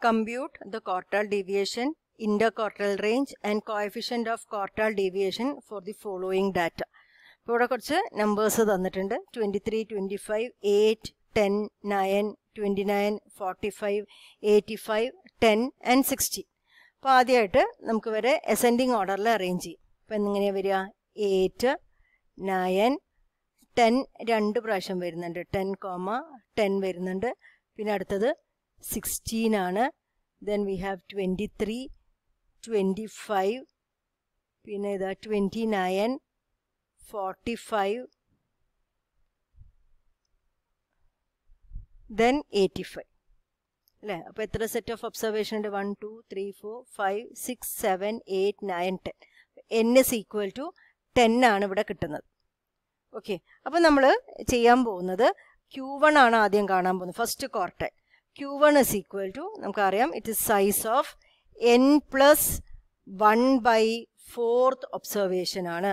Compute the quartile deviation, interquartile range and coefficient of quartile deviation for the following data. ഇപ്പോൾ ഇവിടെ കുറച്ച് numbers തന്നിട്ടുണ്ട് twenty three twenty five eight ten nine twenty nine forty five eighty five ten and sixty അപ്പോൾ ആദ്യമായിട്ട് നമുക്ക് വരെ ascending ഓർഡറിൽ arrange ചെയ്യും അപ്പോൾ എങ്ങനെയാണ് വരിക എയ്റ്റ് നയൻ ടെൻ രണ്ട് പ്രാവശ്യം വരുന്നുണ്ട് ടെൻ കോമ ടെൻ വരുന്നുണ്ട് പിന്നെ അടുത്തത് സിക്സ്റ്റീൻ ആണ് then we have twenty three twenty five പിന്നെ ഇതാ twenty nine forty five then eighty five അല്ലേ അപ്പോൾ എത്ര സെറ്റ് ഓഫ് ഒബ്സർവേഷൻ ഉണ്ട് one two three four five six seven eight nine ten N is equal to ten ആണ് ഇവിടെ കിട്ടുന്നത് okay അപ്പോൾ നമ്മൾ ചെയ്യാൻ പോകുന്നത് ക്യൂ വൺ ആണ് ആദ്യം കാണാൻ പോകുന്നത് first quartile Q one is equal to നമുക്കറിയാം it is size of N plus one by fourth observation ആണ്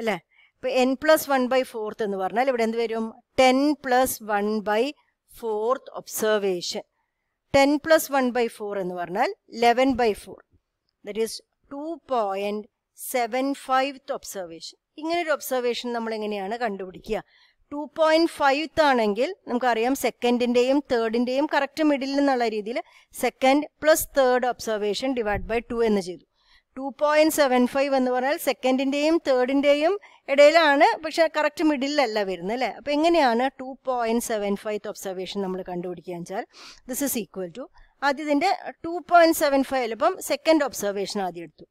അല്ലേ ഇപ്പോൾ N plus one by fourth എന്ന് പറഞ്ഞാൽ ഇവിടെ എന്ത് വരും ten plus one by fourth observation ten plus one by four എന്ന് പറഞ്ഞാൽ eleven by four that is two point seven five observation ഇങ്ങനെ ഒരു ഒബ്സർവേഷൻ നമ്മൾ എങ്ങനെയാണ് കണ്ടുപിടിക്കുക ടു പോയിന്റ് ഫൈവ് ആണെങ്കിൽ നമുക്കറിയാം സെക്കൻഡിൻ്റെയും തേർഡിൻ്റെയും കറക്റ്റ് മിഡിൽ എന്നുള്ള രീതിയിൽ second plus third observation divide by two എന്ന് ചെയ്തു ടു പോയിന്റ് സെവൻ ഫൈവ് എന്ന് പറഞ്ഞാൽ സെക്കൻഡിൻ്റെയും തേർഡിൻ്റെയും ഇടയിലാണ് പക്ഷേ കറക്റ്റ് മിഡിലല്ല വരുന്നത് അല്ലേ അപ്പോൾ എങ്ങനെയാണ് two point seven five observation നമ്മൾ കണ്ടുപിടിക്കുക വെച്ചാൽ ദിസ് ഇസ് ഈക്വൽ ടു ആദ്യം ഇതിന്റെ ടു പോയിന്റ് സെവൻ ഫൈവ് അല്ലപ്പം സെക്കൻഡ് ഒബ്സർവേഷൻ ആദ്യം എടുത്തു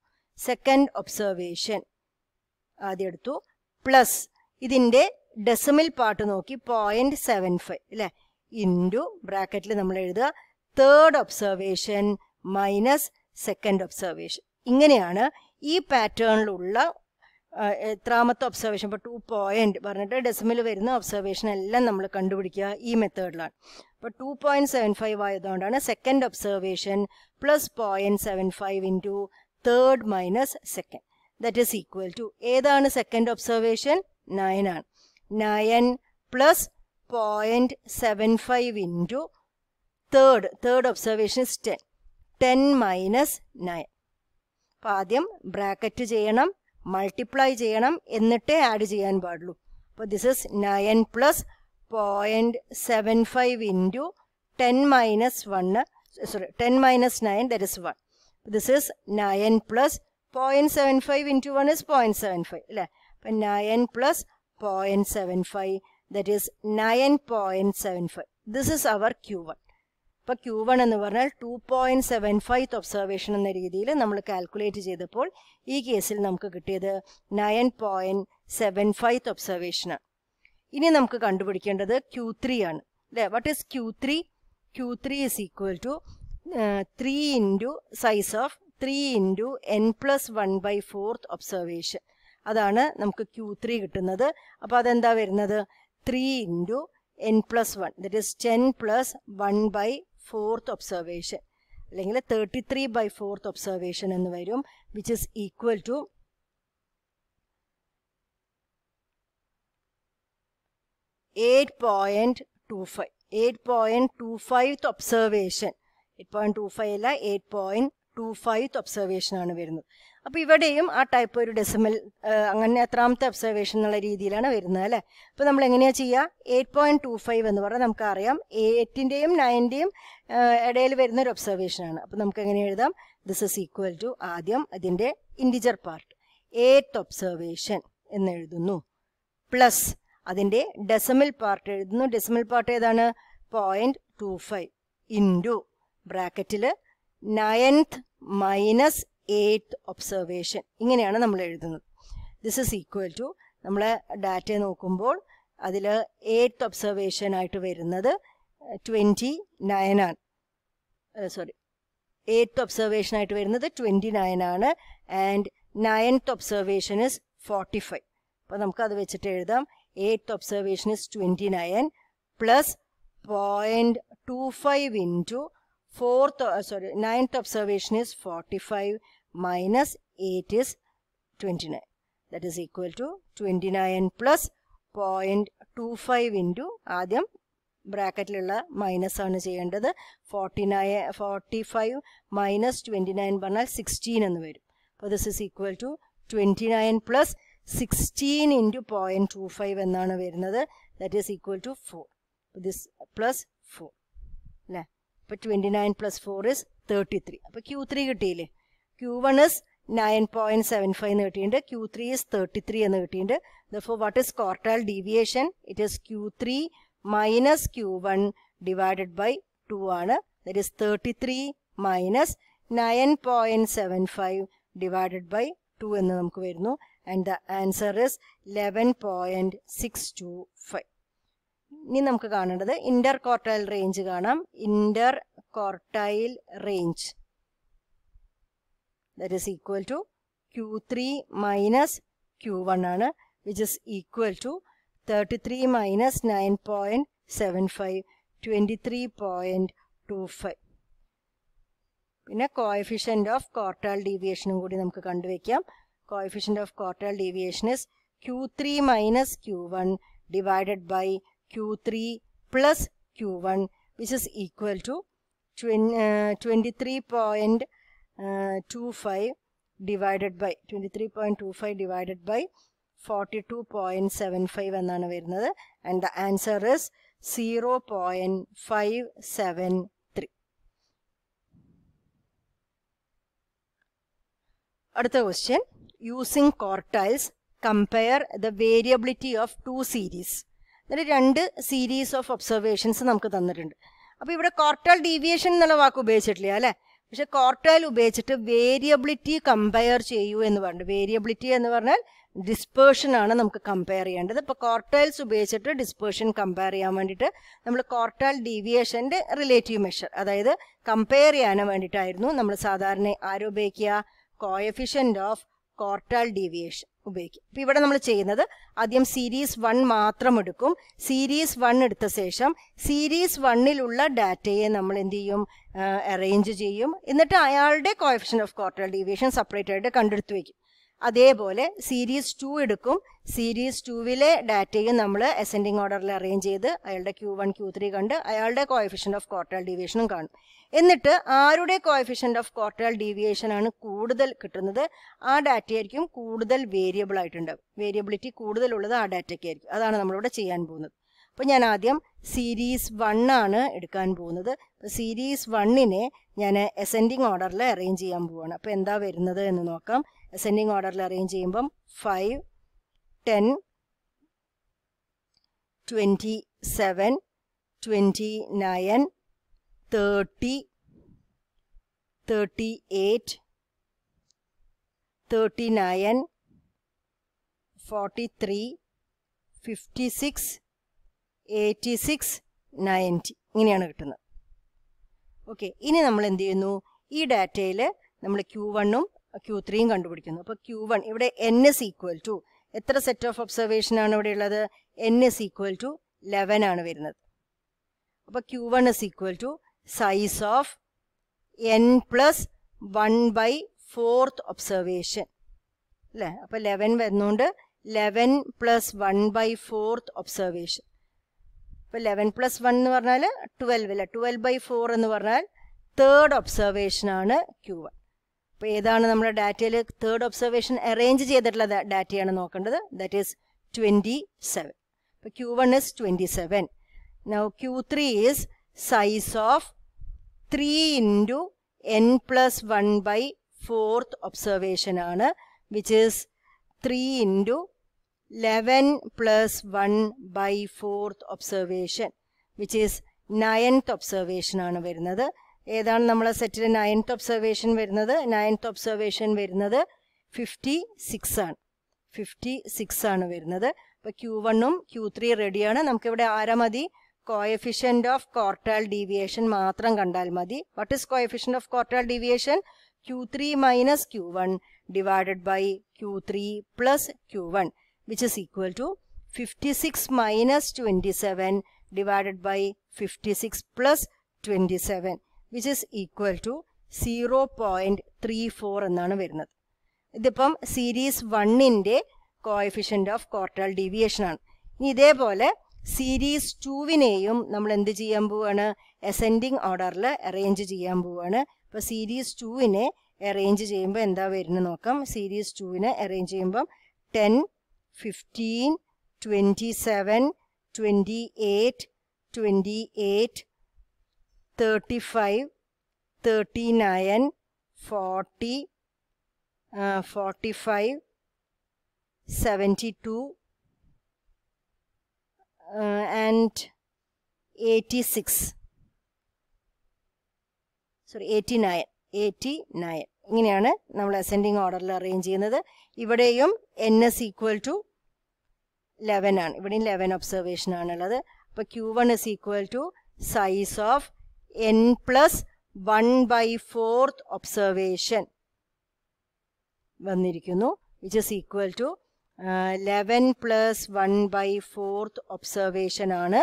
സെക്കൻഡ് ഒബ്സർവേഷൻ ആദ്യം എടുത്തു പ്ലസ് ഇതിൻ്റെ ഡെസിമൽ പാർട്ട് നോക്കി പോയിന്റ് സെവൻ ഫൈവ് അല്ലെ ഇൻറ്റു ബ്രാക്കറ്റിൽ നമ്മൾ എഴുതുക third observation minus second observation ഇങ്ങനെയാണ് ഈ പാറ്റേണിലുള്ള എത്രാമത്തെ ഒബ്സർവേഷൻ ഇപ്പോൾ ടു പോയിന്റ് പറഞ്ഞിട്ട് ഡെസമിൽ വരുന്ന ഒബ്സർവേഷൻ എല്ലാം നമ്മൾ കണ്ടുപിടിക്കുക ഈ മെത്തേഡിലാണ് അപ്പോൾ ടു പോയിന്റ് സെവൻ ഫൈവ് ആയതുകൊണ്ടാണ് second observation plus point seven five into third minus second that is equal to ഏതാണ് സെക്കൻഡ് ഒബ്സർവേഷൻ നയൻ ആണ് nine plus 9 seven five into third third observation is ten ten minus nine അപ്പം ആദ്യം bracket ചെയ്യണം multiply ചെയ്യണം എന്നിട്ടേ add ചെയ്യാൻ പാടുള്ളൂ അപ്പോൾ this is nine plus point seven five into ten minus one sorry ten minus nine that is one this is nine plus point seven five into one is point seven five അല്ലേ അപ്പം nine plus 0.75 that is 9.75 this is our q1 അപ്പോൾ Q one എന്ന് പറഞ്ഞാൽ two point seven five observation എന്ന രീതിയിൽ നമ്മൾ calculate ചെയ്തപ്പോൾ ഈ കേസിൽ നമുക്ക് കിട്ടിയത് നയൻ പോയിൻറ്റ് സെവൻ ഫൈവ് ഒബ്സർവേഷനാണ് ഇനി നമുക്ക് കണ്ടുപിടിക്കേണ്ടത് ക്യൂ ത്രീ ആണ് അല്ലേ what is Q three Q three is equal to three into size of three into N plus one by fourth observation അതാണ് നമുക്ക് ക്യൂ ത്രീ കിട്ടുന്നത് അപ്പം അതെന്താ വരുന്നത് three into N plus one that is ten plus one by fourth observation അല്ലെങ്കിൽ thirty three by fourth observation എന്ന് വരും which is equal to eight point two five eight point two five observation eight point two five അല്ല eight point two observation ആണ് വരുന്നത് അപ്പോൾ ഇവിടെയും ആ type ഒരു ഡെസിമൽ അങ്ങനെ എത്രാമത്തെ ഒബ്സർവേഷൻ എന്നുള്ള രീതിയിലാണ് വരുന്നത് അല്ലേ അപ്പോൾ നമ്മൾ എങ്ങനെയാണ് ചെയ്യുക എയ്റ്റ് പോയിൻറ്റ് ടു ഫൈവ് എന്ന് പറഞ്ഞാൽ നമുക്കറിയാം എയ്റ്റിൻ്റെയും നയൻ്റെയും ഇടയിൽ വരുന്ന ഒരു ആണ് അപ്പോൾ നമുക്ക് എങ്ങനെ എഴുതാം ദിസ് ഇസ് ഈക്വൽ ടു ആദ്യം അതിൻ്റെ ഇൻഡിജർ പാർട്ട് എയ്ത്ത് ഒബ്സർവേഷൻ എന്ന് എഴുതുന്നു പ്ലസ് അതിൻ്റെ ഡെസിമൽ പാർട്ട് എഴുതുന്നു ഡെസിമൽ പാർട്ട് ഏതാണ് പോയിൻറ്റ് ടു ഫൈവ് ഇൻറ്റു ബ്രാക്കറ്റിൽ നയൻത് മൈനസ് എയ്ത്ത് ഒബ്സർവേഷൻ ഇങ്ങനെയാണ് നമ്മൾ എഴുതുന്നത് ദിസ് ഇസ് ഈക്വൽ ടു നമ്മൾ ഡാറ്റ നോക്കുമ്പോൾ അതിൽ എയ്ത്ത് ഒബ്സർവേഷൻ ആയിട്ട് വരുന്നത് ട്വൻറ്റി നയനാണ് സോറി എയ്ത്ത് ഒബ്സർവേഷൻ ആയിട്ട് വരുന്നത് ട്വൻറ്റി നയനാണ് and ninth observation is forty five അപ്പോൾ നമുക്കത് വെച്ചിട്ട് എഴുതാം eighth observation is twenty nine plus point two five into fourth uh, sorry ninth observation is 45 minus 8 is 29 that is equal to 29 plus 0.25 into ആദ്യം ബ്രാക്കറ്റിലുള്ള minus ആണ് ചെയ്യേണ്ടത് forty nine forty five minus twenty nine പറഞ്ഞാൽ sixteen എന്ന് വരും അപ്പോൾ this is equal to twenty nine plus sixteen into point two five എന്നാണ് വരുന്നത് that is equal to four this plus four അല്ലേ അപ്പോൾ twenty nine plus four is thirty three അപ്പോൾ Q three കിട്ടിയില്ലേ Q one is nine point seven five എന്ന് കിട്ടിയിട്ടുണ്ട് Q three is thirty three എന്ന് കിട്ടിയിട്ടുണ്ട് for what is ക്വാർട്ടൽ deviation it is Q three minus Q one divided by two ആണ് that is thirty three minus nine point seven five divided by two എന്ന് നമുക്ക് വരുന്നു and the answer is eleven point six two five ഇനി നമുക്ക് കാണേണ്ടത് interquartile range കാണാം interquartile range that is equal to Q three minus Q one ആണ് which is equal to thirty three minus nine point seven five twenty three point two five പിന്നെ coefficient of quartile ഡീവിയേഷനും കൂടി നമുക്ക് കണ്ടുവയ്ക്കാം coefficient of quartile deviation is Q three minus Q one divided by Q3 ബൈ Q1 which is equal to 23.25 uh, uh, divided by 23.25 divided by 42.75 എന്നാണ് വരുന്നത് and the answer is zero point five seven three അടുത്ത question using quartiles compare the variability of two series എന്നിട്ട് രണ്ട് series of observations നമുക്ക് തന്നിട്ടുണ്ട് അപ്പോൾ ഇവിടെ കോർട്ടൽ deviation എന്നുള്ള വാക്ക് ഉപയോഗിച്ചിട്ടില്ല അല്ലേ പക്ഷെ കോർട്ടൽ ഉപയോഗിച്ചിട്ട് വേരിയബിലിറ്റി കമ്പയർ ചെയ്യൂ എന്ന് പറഞ്ഞു വേരിയബിലിറ്റി എന്ന് പറഞ്ഞാൽ ഡിസ്പേർഷൻ ആണ് നമുക്ക് കമ്പയർ ചെയ്യേണ്ടത് ഇപ്പോൾ കോർട്ടൈൽസ് ഉപയോഗിച്ചിട്ട് ഡിസ്പേർഷൻ കമ്പയർ ചെയ്യാൻ വേണ്ടിയിട്ട് നമ്മൾ കോർട്ടൈൽ ഡീവിയേഷൻ്റെ റിലേറ്റീവ് മെഷർ അതായത് കമ്പയർ ചെയ്യാൻ വേണ്ടിയിട്ടായിരുന്നു നമ്മൾ സാധാരണ ആരോപിക്കുക കോയഫിഷ്യൻ്റ് ഓഫ് കോർട്ടാൽ ഡീവിയേഷൻ ഉപയോഗിക്കും ഇപ്പൊ ഇവിടെ നമ്മൾ ചെയ്യുന്നത് ആദ്യം സീരീസ് വൺ മാത്രം എടുക്കും സീരീസ് വൺ എടുത്ത ശേഷം സീരീസ് വണ്ണിലുള്ള ഡാറ്റയെ നമ്മൾ എന്ത് ചെയ്യും അറേഞ്ച് ചെയ്യും എന്നിട്ട് അയാളുടെ coefficient of quartile deviation separate ആയിട്ട് കണ്ടെടുത്ത് വയ്ക്കും അതേപോലെ സീരീസ് ടു എടുക്കും സീരീസ് ടുവിലെ ഡാറ്റയും നമ്മൾ അസെൻഡിങ് ഓർഡറിൽ അറേഞ്ച് ചെയ്ത് അയാളുടെ ക്യൂ വൺ ക്യൂ ത്രീ കണ്ട് അയാളുടെ കോയഫിഷ്യൻ്റ് ഓഫ് ക്വാർട്ടൽ ഡീവിയേഷനും കാണും എന്നിട്ട് ആരുടെ കോയഫിഷ്യൻ്റ് ഓഫ് ക്വാർട്ടൽ ഡീവിയേഷനാണ് കൂടുതൽ കിട്ടുന്നത് ആ ഡാറ്റയായിരിക്കും കൂടുതൽ വേരിയബിൾ ആയിട്ടുണ്ട് വേരിയബിലിറ്റി കൂടുതലുള്ളത് ആ ഡാറ്റയ്ക്കായിരിക്കും അതാണ് നമ്മളിവിടെ ചെയ്യാൻ പോകുന്നത് അപ്പോൾ ഞാൻ ആദ്യം സീരീസ് ആണ് എടുക്കാൻ പോകുന്നത് സീരീസ് വണ്ണിനെ ഞാൻ എസെൻഡിങ് ഓർഡറിൽ അറേഞ്ച് ചെയ്യാൻ പോവാണ് അപ്പോൾ എന്താ വരുന്നത് എന്ന് നോക്കാം അസെൻഡിങ് ഓർഡറിൽ അറേഞ്ച് ചെയ്യുമ്പം five ten twenty seven twenty nine thirty thirty eight thirty nine forty three fifty six eighty six ninety ഇങ്ങനെയാണ് കിട്ടുന്നത് ഓക്കെ ഇനി നമ്മൾ എന്ത് ചെയ്യുന്നു ഈ ഡാറ്റയിൽ നമ്മൾ ക്യൂ വണ്ണും ക്യൂ ത്രീയും കണ്ടുപിടിക്കുന്നു അപ്പോൾ ക്യൂ വൺ ഇവിടെ എൻ എസ് ഈക്വൽ ടു എത്ര സെറ്റ് ഓഫ് ഒബ്സർവേഷൻ ആണ് ഇവിടെ ഉള്ളത് N is equal to eleven ആണ് വരുന്നത് അപ്പോൾ Q one is equal to size of N plus one by fourth observation അല്ലേ അപ്പോൾ ലെവൻ വരുന്നതുകൊണ്ട് eleven plus one by fourth observation അപ്പോൾ ലെവൻ പ്ലസ് വൺ എന്ന് പറഞ്ഞാൽ ട്വൽവ് അല്ല ട്വൽവ് ബൈ ഫോർ എന്ന് പറഞ്ഞാൽ തേർഡ് ഒബ്സർവേഷനാണ് ക്യൂ വൺ അപ്പോൾ ഏതാണ് നമ്മുടെ ഡാറ്റയിൽ തേർഡ് ഒബ്സർവേഷൻ അറേഞ്ച് ചെയ്തിട്ടുള്ള ഡാറ്റയാണ് നോക്കേണ്ടത് ദാറ്റ് ഈസ് ട്വൻറ്റി സെവൻ അപ്പോൾ Q one is twenty seven now Q three is size of three into N plus one by fourth observation ആണ് which is three into eleven plus one by fourth observation which is ninth observation ആണ് വരുന്നത് ഏതാണ് നമ്മളെ സെറ്റിൽ ninth observation വരുന്നത് ninth observation വരുന്നത് fifty six ആണ് fifty six ആണ് വരുന്നത് അപ്പോൾ ക്യൂ വണ്ണും ക്യൂ ത്രീ റെഡിയാണ് നമുക്കിവിടെ ആരാ മതി കോയഫിഷ്യൻ്റ് ഓഫ് കോർട്ടൽ ഡീവിയേഷൻ മാത്രം കണ്ടാൽ മതി what is coefficient of quartile deviation Q three minus Q one divided by Q three plus Q one which is equal to fifty six minus twenty seven divided by fifty six plus twenty seven which is equal to zero point three four എന്നാണ് വരുന്നത് ഇതിപ്പം series വണ്ണിൻ്റെ coefficient of ക്വാർട്ടൽ deviation ആണ് ഇനി ഇതേപോലെ series ടുവിനെയും നമ്മൾ എന്ത് ചെയ്യാൻ പോവാണ് എസെൻഡിങ് ഓർഡറിൽ അറേഞ്ച് ചെയ്യാൻ പോവാണ് ഇപ്പോൾ സീരീസ് ടുവിനെ അറേഞ്ച് ചെയ്യുമ്പോൾ എന്താ വരുന്നത് നോക്കാം സീരീസ് ടുവിനെ അറേഞ്ച് ചെയ്യുമ്പം ten fifteen twenty seven twenty eight twenty eight thirty five thirty nine forty forty five seventy two and eighty six sorry eighty nine eighty nine ഇങ്ങനെയാണ് നമ്മൾ അസെൻഡിങ് ഓർഡറിൽ അറേഞ്ച് ചെയ്യുന്നത് ഇവിടെയും N is equal to eleven ആണ് ഇവിടെയും eleven observation ആണുള്ളത് അപ്പോൾ Q one is equal to size of N plus one by fourth observation വന്നിരിക്കുന്നു which is equal to eleven plus one by fourth observation ആണ്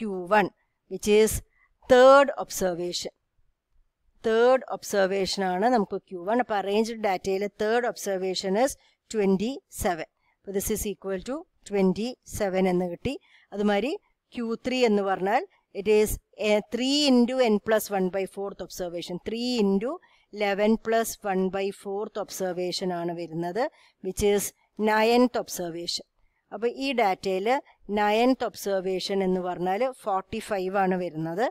Q one which is third observation third observation ആണ് നമുക്ക് Q one അപ്പോൾ arranged ഡാറ്റയിൽ third observation is twenty seven അപ്പോൾ this is equal to twenty seven എന്ന് കിട്ടി അതുമാതിരി Q three എന്ന് പറഞ്ഞാൽ it is uh, eh, 3 into n plus 1 by 4th observation 3 into 11 plus 1 by 4th observation ആണ് വരുന്നത് വിച്ച് ഈസ് നയൻത്ത് ഒബ്സർവേഷൻ അപ്പോൾ ഈ ഡാറ്റയിൽ നയൻത്ത് ഒബ്സർവേഷൻ എന്ന് പറഞ്ഞാൽ ഫോർട്ടി ഫൈവ് ആണ് വരുന്നത്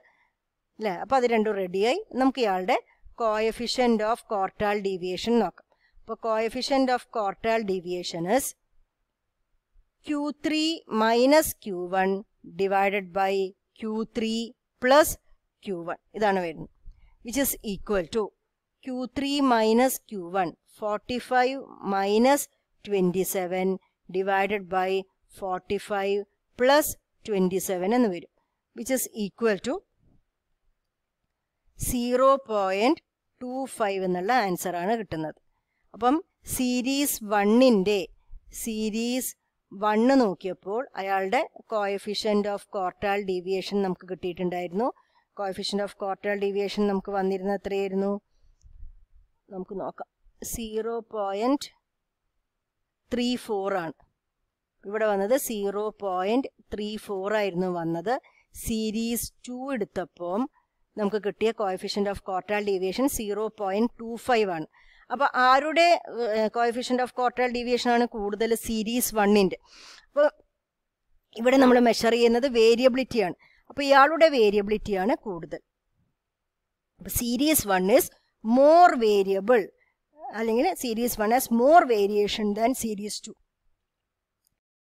അല്ലേ അപ്പോൾ അത് രണ്ടും റെഡിയായി നമുക്ക് ഇയാളുടെ കോയഫിഷ്യൻ്റ് ഓഫ് കോർട്ടാൾ ഡീവിയേഷൻ നോക്കാം അപ്പോൾ coefficient of quartile deviation is Q three minus Q one divided by Q three plus Q one ഇതാണ് വരുന്നത് which is equal to Q three minus Q one forty five minus twenty seven divided by forty five plus twenty seven എന്ന് വരും which is equal to zero point two five എന്നുള്ള ആൻസറാണ് കിട്ടുന്നത് അപ്പം series വണ്ണിൻ്റെ series one നോക്കിയപ്പോൾ അയാളുടെ coefficient of quartile deviation നമുക്ക് കിട്ടിയിട്ടുണ്ടായിരുന്നു കോയഫിഷ്യൻ്റ് ഓഫ് കോർട്ടാൽ ഡീവിയേഷൻ നമുക്ക് വന്നിരുന്ന എത്രയായിരുന്നു നമുക്ക് നോക്കാം സീറോ പോയിൻറ്റ് ത്രീ ഫോറാണ് ഇവിടെ വന്നത് സീറോ പോയിൻറ്റ് ത്രീ ഫോറായിരുന്നു വന്നത് സീരീസ് ടു എടുത്തപ്പം നമുക്ക് കിട്ടിയ coefficient of quartile deviation zero point two five ആണ് അപ്പോൾ ആരുടെ കോയഫിഷ്യൻ്റ് ഓഫ് ക്വാർട്ടൽ ഡീവിയേഷൻ ആണ് കൂടുതൽ സീരീസ് വണ്ണിൻ്റെ അപ്പോൾ ഇവിടെ നമ്മൾ മെഷർ ചെയ്യുന്നത് വേരിയബിലിറ്റിയാണ് അപ്പോൾ ഇയാളുടെ വേരിയബിലിറ്റിയാണ് കൂടുതൽ അപ്പോൾ series one is more variable അല്ലെങ്കിൽ series one has more variation than series to